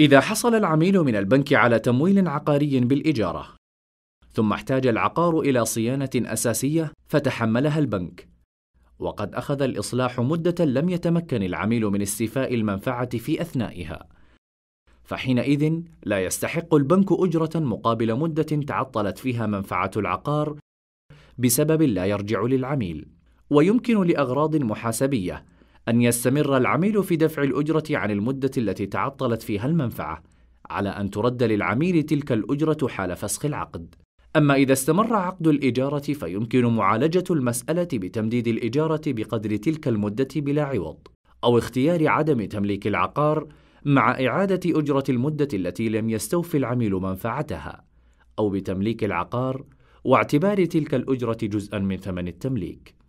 إذا حصل العميل من البنك على تمويل عقاري بالإجارة، ثم احتاج العقار إلى صيانة أساسية فتحملها البنك، وقد أخذ الإصلاح مدة لم يتمكن العميل من استيفاء المنفعة في أثنائها، فحينئذ لا يستحق البنك أجرة مقابل مدة تعطلت فيها منفعة العقار بسبب لا يرجع للعميل، ويمكن لأغراض محاسبية أن يستمر العميل في دفع الأجرة عن المدة التي تعطلت فيها المنفعة، على أن ترد للعميل تلك الأجرة حال فسخ العقد. أما إذا استمر عقد الإجارة فيمكن معالجة المسألة بتمديد الإجارة بقدر تلك المدة بلا عوض، أو اختيار عدم تمليك العقار مع إعادة أجرة المدة التي لم يستوفي العميل منفعتها، أو بتمليك العقار واعتبار تلك الأجرة جزءًا من ثمن التمليك.